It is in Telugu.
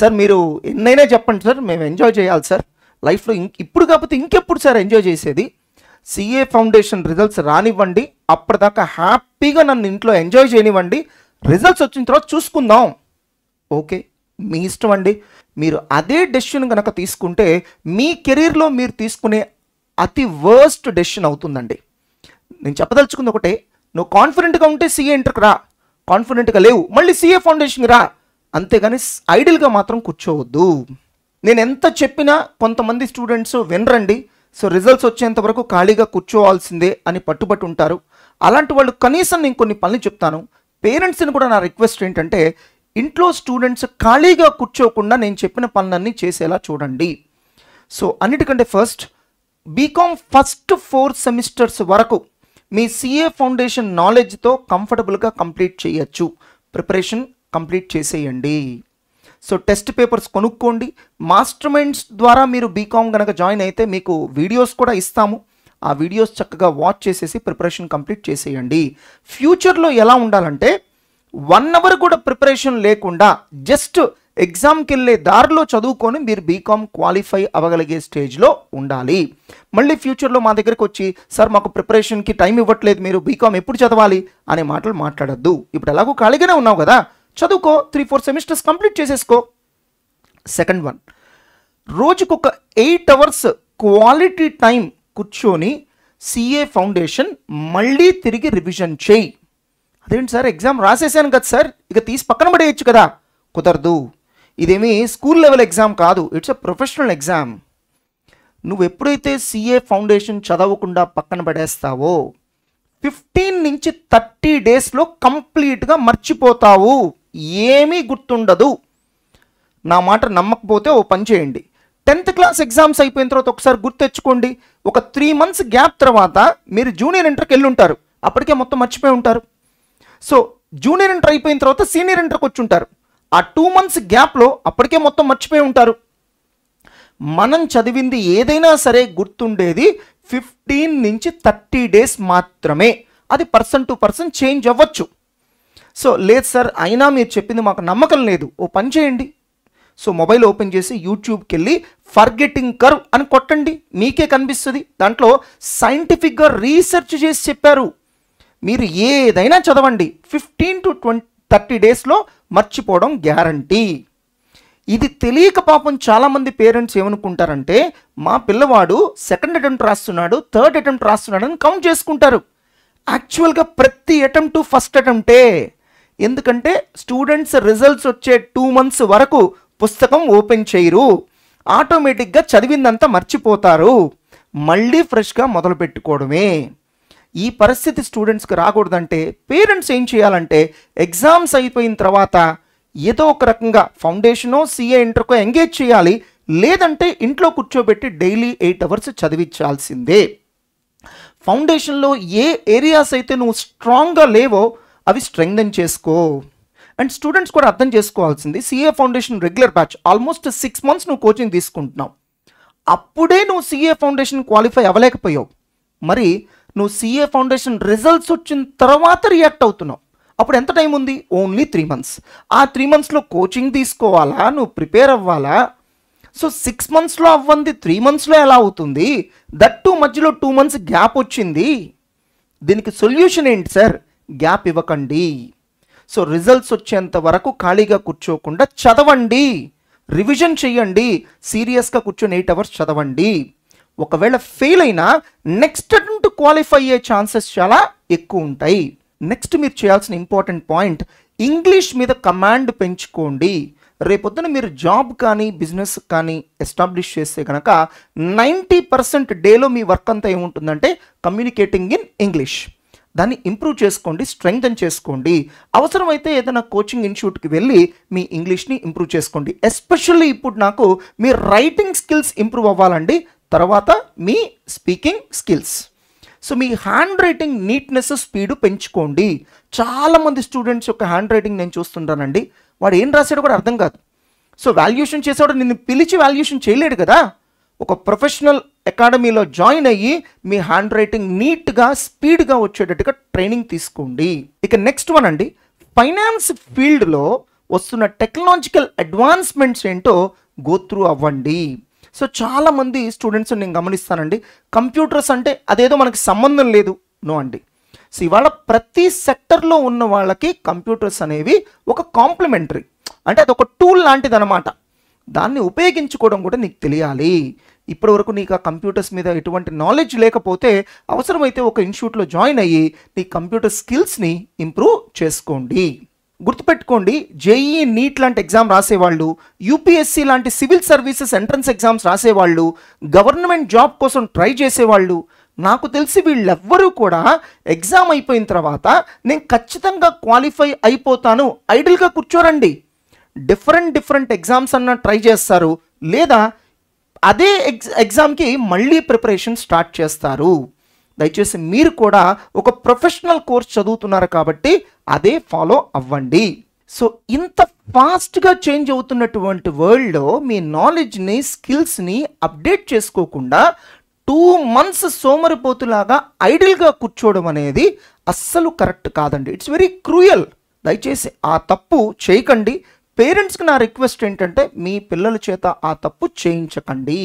సార్ మీరు ఎన్నైనా చెప్పండి సార్ మేము ఎంజాయ్ చేయాలి సార్ లైఫ్లో ఇంక ఇప్పుడు కాకపోతే ఇంకెప్పుడు సార్ ఎంజాయ్ చేసేది సిఏ ఫౌండేషన్ రిజల్ట్స్ రానివ్వండి అప్పటిదాకా హ్యాపీగా నన్ను ఇంట్లో ఎంజాయ్ చేయనివ్వండి రిజల్ట్స్ వచ్చిన తర్వాత చూసుకుందాం ఓకే మీ ఇష్టం అండి మీరు అదే డెసిషన్ కనుక తీసుకుంటే మీ కెరీర్లో మీరు తీసుకునే అతి వర్స్ట్ డెసిషన్ అవుతుందండి నేను చెప్పదలుచుకుంది ఒకటే నువ్వు కాన్ఫిడెంట్గా ఉంటే సీఏ ఇంటర్కి రా కాన్ఫిడెంట్గా లేవు మళ్ళీ సీఏ ఫౌండేషన్కి రా అంతేగాని ఐడిల్గా మాత్రం కూర్చోవద్దు నేను ఎంత చెప్పినా కొంతమంది స్టూడెంట్స్ వినరండి సో రిజల్ట్స్ వచ్చేంత వరకు ఖాళీగా కూర్చోవాల్సిందే అని పట్టుబట్టు ఉంటారు అలాంటి వాళ్ళు కనీసం నేను కొన్ని పనులు చెప్తాను పేరెంట్స్ని కూడా నా రిక్వెస్ట్ ఏంటంటే ఇంట్లో స్టూడెంట్స్ ఖాళీగా కూర్చోకుండా నేను చెప్పిన పనులన్నీ చేసేలా చూడండి సో అన్నిటికంటే first B Com first four semesters వరకు మీ సిఏ ఫౌండేషన్ నాలెడ్జ్తో కంఫర్టబుల్గా కంప్లీట్ చేయొచ్చు ప్రిపరేషన్ కంప్లీట్ చేసేయండి సో టెస్ట్ పేపర్స్ కొనుక్కోండి మాస్టర్ మైండ్స్ ద్వారా మీరు బీకామ్ కనుక జాయిన్ అయితే మీకు వీడియోస్ కూడా ఇస్తాము ఆ వీడియోస్ చక్కగా వాచ్ చేసేసి ప్రిపరేషన్ కంప్లీట్ చేసేయండి ఫ్యూచర్లో ఎలా ఉండాలంటే వన్ అవర్ కూడా ప్రిపరేషన్ లేకుండా జస్ట్ ఎగ్జామ్కి వెళ్ళే దారిలో చదువుకొని మీరు బీకామ్ క్వాలిఫై అవ్వగలిగే స్టేజ్లో ఉండాలి మళ్ళీ ఫ్యూచర్లో మా దగ్గరకు వచ్చి సార్ మాకు ప్రిపరేషన్కి టైం ఇవ్వట్లేదు మీరు బీకామ్ ఎప్పుడు చదవాలి అనే మాటలు మాట్లాడద్దు ఇప్పుడు ఎలాగో ఖాళీగానే ఉన్నావు కదా చదువుకో త్రీ ఫోర్ సెమిస్టర్స్ కంప్లీట్ చేసేసుకో సెకండ్ వన్ రోజుకొక ఎయిట్ అవర్స్ క్వాలిటీ టైం కూర్చొని సిఏ ఫౌండేషన్ మళ్ళీ తిరిగి రివిజన్ చేయి అదేంటి సార్ ఎగ్జామ్ రాసేసాను కదా సార్ ఇక తీసి పక్కన పడేయచ్చు కదా కుదరదు ఇదేమి స్కూల్ లెవెల్ ఎగ్జామ్ కాదు ఇట్స్ అ ప్రొఫెషనల్ ఎగ్జామ్ నువ్వు ఎప్పుడైతే సిఏ ఫౌండేషన్ చదవకుండా పక్కన పడేస్తావో ఫిఫ్టీన్ నుంచి థర్టీ డేస్లో కంప్లీట్గా మర్చిపోతావు ఏమీ గుర్తుండదు నా మాట నమ్మకపోతే ఓ పని చేయండి టెన్త్ క్లాస్ ఎగ్జామ్స్ అయిపోయిన తర్వాత ఒకసారి గుర్తు తెచ్చుకోండి ఒక త్రీ మంత్స్ గ్యాప్ తర్వాత మీరు జూనియర్ ఇంటర్కి వెళ్ళి ఉంటారు అప్పటికే మొత్తం మర్చిపోయి ఉంటారు సో జూనియర్ ఇంటర్ అయిపోయిన తర్వాత సీనియర్ ఇంటర్కి వచ్చి ఉంటారు ఆ టూ మంత్స్ గ్యాప్లో అప్పటికే మొత్తం మర్చిపోయి ఉంటారు మనం చదివింది ఏదైనా సరే గుర్తుండేది ఫిఫ్టీన్ నుంచి థర్టీ డేస్ మాత్రమే అది పర్సన్ టు పర్సన్ చేంజ్ అవ్వచ్చు సో లేదు సార్ అయినా మీరు చెప్పింది మాకు నమ్మకం లేదు ఓ పని చేయండి సో మొబైల్ ఓపెన్ చేసి యూట్యూబ్కి వెళ్ళి ఫర్గెటింగ్ కర్వ్ అని కొట్టండి మీకే కనిపిస్తుంది దాంట్లో సైంటిఫిక్గా రీసెర్చ్ చేసి చెప్పారు మీరు ఏదైనా చదవండి ఫిఫ్టీన్ టు ట్వంటీ థర్టీ డేస్లో మర్చిపోవడం గ్యారంటీ ఇది తెలియక పాపం చాలామంది పేరెంట్స్ ఏమనుకుంటారంటే మా పిల్లవాడు సెకండ్ అటెంప్ట్ రాస్తున్నాడు థర్డ్ అటెంప్ట్ రాస్తున్నాడు అని కౌంట్ చేసుకుంటారు యాక్చువల్గా ప్రతి అటెంప్ట్ ఫస్ట్ అటెంప్టే ఎందుకంటే స్టూడెంట్స్ రిజల్ట్స్ వచ్చే టూ మంత్స్ వరకు పుస్తకం ఓపెన్ చేయరు ఆటోమేటిక్గా చదివిందంతా మర్చిపోతారు మళ్ళీ ఫ్రెష్గా మొదలు పెట్టుకోవడమే ఈ పరిస్థితి స్టూడెంట్స్కి రాకూడదంటే పేరెంట్స్ ఏం చేయాలంటే ఎగ్జామ్స్ అయిపోయిన తర్వాత ఏదో ఒక రకంగా ఫౌండేషనో సీఏ ఇంటర్కో ఎంగేజ్ చేయాలి లేదంటే ఇంట్లో కూర్చోబెట్టి డైలీ ఎయిట్ అవర్స్ చదివించాల్సిందే ఫౌండేషన్లో ఏ ఏరియాస్ అయితే నువ్వు స్ట్రాంగ్గా లేవో అవి స్ట్రెంగ్దెన్ చేసుకో అండ్ స్టూడెంట్స్ కూడా అర్థం చేసుకోవాల్సింది CA foundation regular batch almost six months నువ్వు కోచింగ్ తీసుకుంటున్నావు అప్పుడే నువ్వు సిఏ ఫౌండేషన్ క్వాలిఫై అవ్వలేకపోయావు మరి నువ్వు సిఏ ఫౌండేషన్ రిజల్ట్స్ వచ్చిన తర్వాత రియాక్ట్ అవుతున్నావు అప్పుడు ఎంత టైం ఉంది ఓన్లీ త్రీ మంత్స్ ఆ త్రీ మంత్స్లో కోచింగ్ తీసుకోవాలా నువ్వు ప్రిపేర్ అవ్వాలా సో సిక్స్ మంత్స్లో అవ్వంది త్రీ మంత్స్లో ఎలా అవుతుంది దట్ టూ మధ్యలో టూ మంత్స్ గ్యాప్ వచ్చింది దీనికి సొల్యూషన్ ఏంటి సార్ గ్యాప్ ఇవ్వకండి సో రిజల్ట్స్ వచ్చేంత వరకు ఖాళీగా కూర్చోకుండా చదవండి రివిజన్ చేయండి సీరియస్గా కూర్చొని ఎయిట్ అవర్స్ చదవండి ఒకవేళ ఫెయిల్ అయినా నెక్స్ట్ అటెంప్ట్ క్వాలిఫై అయ్యే ఛాన్సెస్ చాలా ఎక్కువ ఉంటాయి నెక్స్ట్ మీరు చేయాల్సిన ఇంపార్టెంట్ పాయింట్ ఇంగ్లీష్ మీద కమాండ్ పెంచుకోండి రేపొద్దున మీరు జాబ్ కానీ బిజినెస్ కానీ ఎస్టాబ్లిష్ చేస్తే కనుక నైంటీ పర్సెంట్ డేలో మీ వర్క్ అంతా ఏముంటుందంటే కమ్యూనికేటింగ్ ఇన్ ఇంగ్లీష్ దాన్ని ఇంప్రూవ్ చేసుకోండి స్ట్రెంగ్తన్ చేసుకోండి అవసరమైతే ఏదైనా కోచింగ్ ఇన్స్టిట్యూట్కి వెళ్ళి మీ ఇంగ్లీష్ని ఇంప్రూవ్ చేసుకోండి ఎస్పెషల్లీ ఇప్పుడు నాకు మీ రైటింగ్ స్కిల్స్ ఇంప్రూవ్ అవ్వాలండి తర్వాత మీ స్పీకింగ్ స్కిల్స్ సో మీ హ్యాండ్ రైటింగ్ నీట్నెస్ స్పీడ్ పెంచుకోండి చాలామంది స్టూడెంట్స్ యొక్క హ్యాండ్ రైటింగ్ నేను చూస్తుంటానండి వాడు ఏం రాశాడు కూడా అర్థం కాదు సో వాల్యుయేషన్ చేసేవాడు నిన్ను పిలిచి వాల్యుయేషన్ చేయలేడు కదా ఒక ప్రొఫెషనల్ అకాడమీలో జాయిన్ అయ్యి మీ హ్యాండ్ రైటింగ్ నీట్గా స్పీడ్గా వచ్చేటట్టుగా ట్రైనింగ్ తీసుకోండి ఇక నెక్స్ట్ వన్ అండి ఫైనాన్స్ ఫీల్డ్లో వస్తున్న టెక్నాలజికల్ అడ్వాన్స్మెంట్స్ ఏంటో గోత్రూ అవ్వండి సో చాలామంది స్టూడెంట్స్ నేను గమనిస్తానండి కంప్యూటర్స్ అంటే అదేదో మనకి సంబంధం లేదు నో అండి సో ఇవాళ ప్రతి సెక్టర్లో ఉన్న వాళ్ళకి కంప్యూటర్స్ అనేవి ఒక కాంప్లిమెంటరీ అంటే అది ఒక టూల్ లాంటిది అనమాట దాన్ని ఉపయోగించుకోవడం కూడా నీకు తెలియాలి ఇప్పటి వరకు నీకు ఆ కంప్యూటర్స్ మీద ఎటువంటి నాలెడ్జ్ లేకపోతే అవసరమైతే ఒక ఇన్స్టిట్యూట్లో జాయిన్ అయ్యి నీ కంప్యూటర్ స్కిల్స్ని ఇంప్రూవ్ చేసుకోండి గుర్తుపెట్టుకోండి జేఈ నీట్ లాంటి ఎగ్జామ్ రాసేవాళ్ళు యూపీఎస్సీ లాంటి సివిల్ సర్వీసెస్ ఎంట్రన్స్ ఎగ్జామ్స్ రాసేవాళ్ళు గవర్నమెంట్ జాబ్ కోసం ట్రై చేసేవాళ్ళు నాకు తెలిసి వీళ్ళెవ్వరూ కూడా ఎగ్జామ్ అయిపోయిన తర్వాత నేను ఖచ్చితంగా క్వాలిఫై అయిపోతాను ఐడిల్గా కూర్చోరండి డిఫరెంట్ డిఫరెంట్ ఎగ్జామ్స్ అన్న ట్రై చేస్తారు లేదా అదే ఎగ్జా ఎగ్జామ్కి మళ్ళీ ప్రిపరేషన్ స్టార్ట్ చేస్తారు దయచేసి మీరు కూడా ఒక ప్రొఫెషనల్ కోర్స్ చదువుతున్నారు కాబట్టి అదే ఫాలో అవ్వండి సో ఇంత ఫాస్ట్గా చేంజ్ అవుతున్నటువంటి వరల్డ్లో మీ నాలెడ్జ్ని స్కిల్స్ని అప్డేట్ చేసుకోకుండా టూ మంత్స్ సోమరిపోతులాగా ఐడిల్గా కూర్చోవడం అనేది అస్సలు కరెక్ట్ కాదండి ఇట్స్ వెరీ క్రూయల్ దయచేసి ఆ తప్పు చేయకండి పేరెంట్స్కి నా రిక్వెస్ట్ ఏంటంటే మీ పిల్లల చేత ఆ తప్పు చేయించకండి